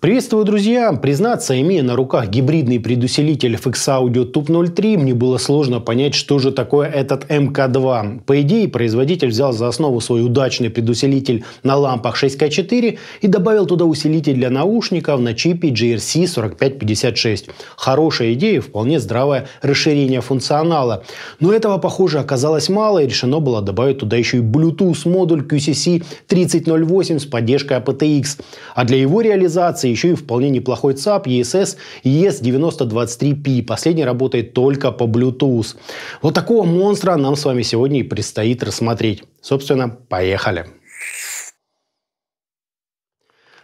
Приветствую, друзья! Признаться, имея на руках гибридный предусилитель FX Audio Tube 03, мне было сложно понять, что же такое этот МК2. По идее, производитель взял за основу свой удачный предусилитель на лампах 6К4 и добавил туда усилитель для наушников на чипе GRC 4556. Хорошая идея, вполне здравое расширение функционала. Но этого, похоже, оказалось мало и решено было добавить туда еще и Bluetooth модуль QCC 3008 с поддержкой aptX. А, а для его реализации имеется еще и вполне неплохой ЦАП ESS ES9023P. Последний работает только по Bluetooth. Вот такого монстра нам с вами сегодня и предстоит рассмотреть. Собственно, поехали.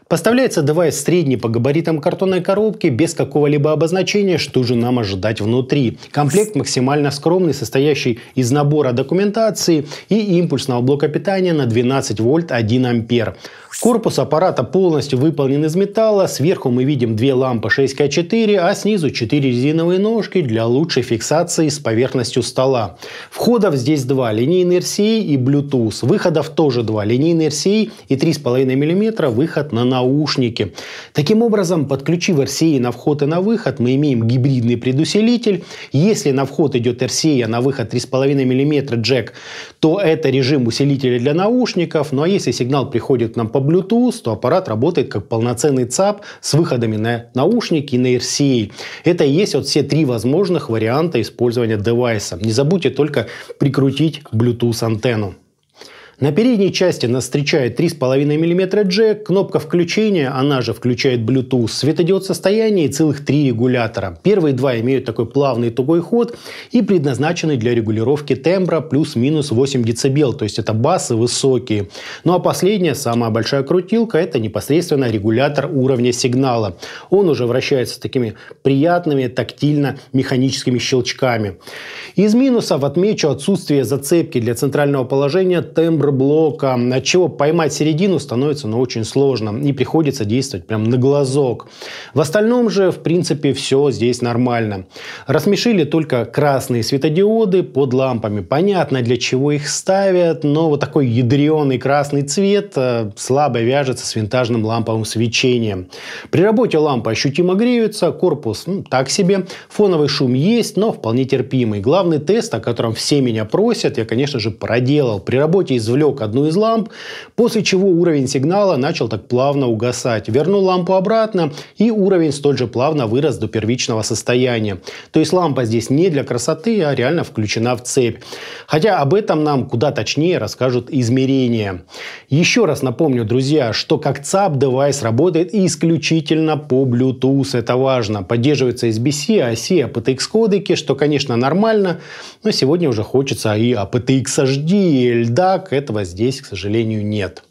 Поставляется девайс средний по габаритам картонной коробки, без какого-либо обозначения, что же нам ожидать внутри. Комплект максимально скромный, состоящий из набора документации и импульсного блока питания на 12 вольт 1 ампер. Корпус аппарата полностью выполнен из металла, сверху мы видим две лампы 6К4, а снизу 4 резиновые ножки для лучшей фиксации с поверхностью стола. Входов здесь два, линейный RCA и Bluetooth. Выходов тоже два, линейный RCA и 3,5 мм выход на наушники. Таким образом, подключив RCA на вход и на выход, мы имеем гибридный предусилитель. Если на вход идет RCA, а на выход 3,5 мм джек, то это режим усилителя для наушников. Ну а если сигнал приходит к нам по Bluetooth, то аппарат работает как полноценный ЦАП с выходами на наушники и на RCA. Это и есть вот все три возможных варианта использования девайса. Не забудьте только прикрутить Bluetooth-антенну. На передней части нас встречает 3,5 мм джек, кнопка включения, она же включает Bluetooth, светодиод состояния и целых три регулятора. Первые два имеют такой плавный тугой ход и предназначены для регулировки тембра плюс-минус 8 дБ, то есть это басы высокие. Ну а последняя, самая большая крутилка, это непосредственно регулятор уровня сигнала. Он уже вращается такими приятными тактильно-механическими щелчками. Из минусов отмечу отсутствие зацепки для центрального положения тембра циферблока, от чего поймать середину становится, но ну, очень сложно. И приходится действовать прям на глазок. В остальном же, в принципе, все здесь нормально. Рассмешили только красные светодиоды под лампами. Понятно, для чего их ставят, но вот такой ядреный красный цвет э, слабо вяжется с винтажным ламповым свечением. При работе лампа ощутимо греются, корпус ну, так себе, фоновый шум есть, но вполне терпимый. Главный тест, о котором все меня просят, я, конечно же, проделал. При работе из извлек одну из ламп, после чего уровень сигнала начал так плавно угасать. Вернул лампу обратно, и уровень столь же плавно вырос до первичного состояния. То есть лампа здесь не для красоты, а реально включена в цепь. Хотя об этом нам куда точнее расскажут измерения. Еще раз напомню, друзья, что как ЦАП девайс работает исключительно по Bluetooth. Это важно. Поддерживается SBC, ASI, APTX кодеки, что, конечно, нормально, но сегодня уже хочется и APTX HD, и LDAC. Это этого здесь, к сожалению, нет.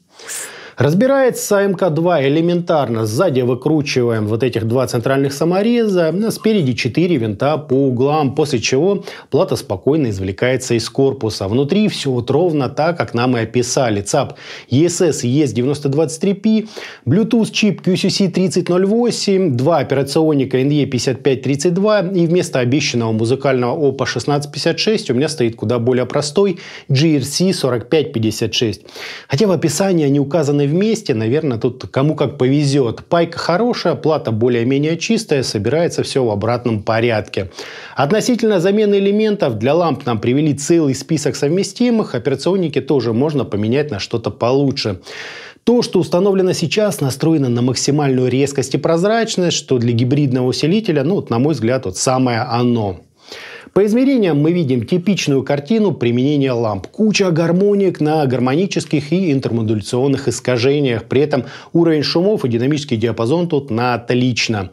Разбирается а МК-2 элементарно. Сзади выкручиваем вот этих два центральных самореза, ну, спереди 4 винта по углам, после чего плата спокойно извлекается из корпуса. Внутри все вот ровно так, как нам и описали. ЦАП ESS ES9023P, Bluetooth чип QCC3008, два операционника NE5532 и вместо обещанного музыкального OPA 1656 у меня стоит куда более простой GRC 4556. Хотя в описании они указаны сделаны вместе, наверное, тут кому как повезет. Пайка хорошая, плата более-менее чистая, собирается все в обратном порядке. Относительно замены элементов для ламп нам привели целый список совместимых. Операционники тоже можно поменять на что-то получше. То, что установлено сейчас, настроено на максимальную резкость и прозрачность, что для гибридного усилителя, ну, вот, на мой взгляд, вот самое оно. По измерениям мы видим типичную картину применения ламп. Куча гармоник на гармонических и интермодуляционных искажениях. При этом уровень шумов и динамический диапазон тут на отлично.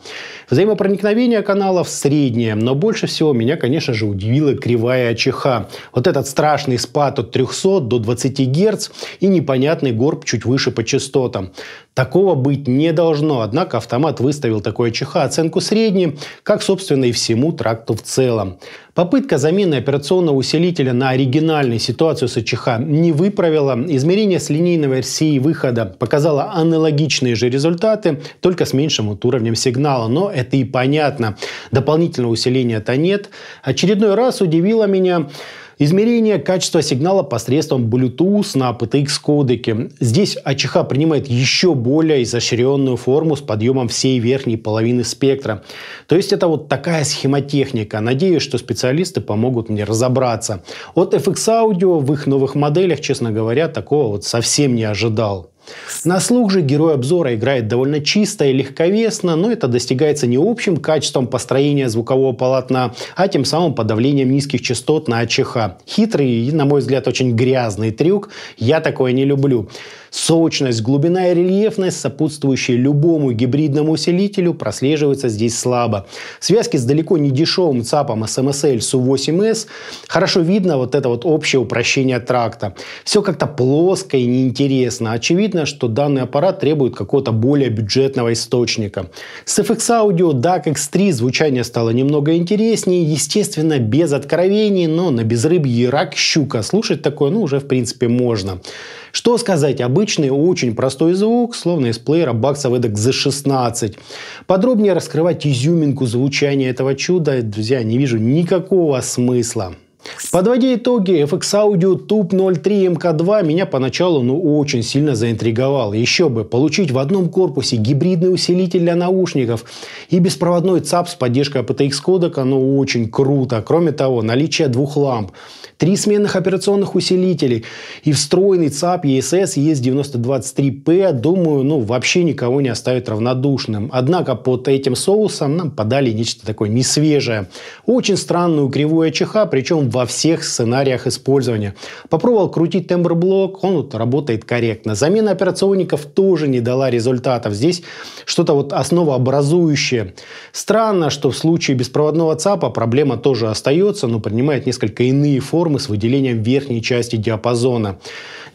Взаимопроникновение каналов среднее, но больше всего меня, конечно же, удивила кривая АЧХ. Вот этот страшный спад от 300 до 20 Гц и непонятный горб чуть выше по частотам. Такого быть не должно, однако автомат выставил такое АЧХ оценку средней, как, собственно, и всему тракту в целом. Попытка замены операционного усилителя на оригинальный ситуацию с АЧХ не выправила. Измерение с линейного RCI выхода показало аналогичные же результаты, только с меньшим вот уровнем сигнала. Но это и понятно. Дополнительного усиления-то нет. Очередной раз удивило меня Измерение качества сигнала посредством Bluetooth на PTX кодеке. Здесь АЧХ принимает еще более изощренную форму с подъемом всей верхней половины спектра. То есть это вот такая схемотехника. Надеюсь, что специалисты помогут мне разобраться. От FX Audio в их новых моделях, честно говоря, такого вот совсем не ожидал. На слух же герой обзора играет довольно чисто и легковесно, но это достигается не общим качеством построения звукового полотна, а тем самым подавлением низких частот на АЧХ. Хитрый и, на мой взгляд, очень грязный трюк. Я такое не люблю. Сочность, глубина и рельефность, сопутствующие любому гибридному усилителю, прослеживаются здесь слабо. Связки с далеко не дешевым ЦАПом SMSL SU8S эм хорошо видно вот это вот общее упрощение тракта. Все как-то плоско и неинтересно. Очевидно, что данный аппарат требует какого-то более бюджетного источника. С FX Audio DAC X3 а звучание стало немного интереснее, естественно, без откровений, но на безрыбье рак щука. Слушать такое, ну, уже в принципе можно. Что сказать, обычный, очень простой звук, словно из плеера баксов эдак за 16. Подробнее раскрывать изюминку звучания этого чуда, друзья, не вижу никакого смысла. Подводя итоги, FX Audio Tube 03 MK2 меня поначалу ну очень сильно заинтриговал. Еще бы, получить в одном корпусе гибридный усилитель для наушников и беспроводной ЦАП с поддержкой aptX кодека, ну очень круто. Кроме того, наличие двух ламп, три сменных операционных усилителей и встроенный ЦАП ESS ES9023P, думаю, ну вообще никого не оставит равнодушным. Однако под этим соусом нам подали нечто такое несвежее. Очень странную кривую АЧХ, причем во всех сценариях использования. Попробовал крутить тембр-блок, он вот работает корректно. Замена операционников тоже не дала результатов. Здесь что-то вот основообразующее. Странно, что в случае беспроводного ЦАПа проблема тоже остается, но принимает несколько иные формы с выделением верхней части диапазона.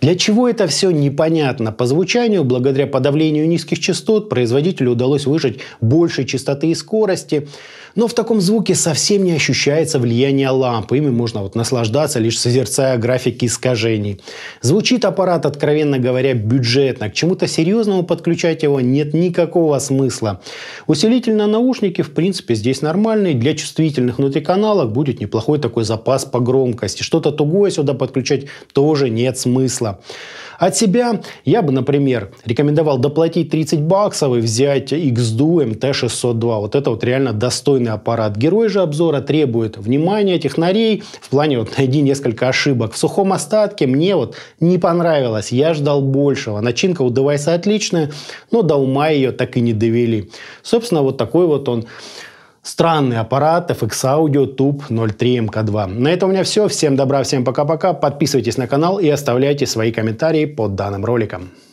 Для чего это все непонятно. По звучанию, благодаря подавлению низких частот, производителю удалось выжать больше частоты и скорости. Но в таком звуке совсем не ощущается влияние лампы. Ими можно вот наслаждаться, лишь созерцая графики искажений. Звучит аппарат, откровенно говоря, бюджетно. К чему-то серьезному подключать его нет никакого смысла. Усилитель на наушники, в принципе, здесь нормальный. Для чувствительных внутриканалов будет неплохой такой запас по громкости. Что-то тугое сюда подключать тоже нет смысла. От себя я бы, например, рекомендовал доплатить 30 баксов и взять XDU MT602. Эм вот это вот реально достойно репrodуктивный аппарат. Герой же обзора требует внимания технарей в плане вот найди несколько ошибок. В сухом остатке мне вот не понравилось, я ждал большего. Начинка у девайса отличная, но до ума ее так и не довели. Собственно, вот такой вот он странный аппарат FX Audio Tube 03 MK2. На этом у меня все. Всем добра, всем пока-пока. Подписывайтесь на канал и оставляйте свои комментарии под данным роликом.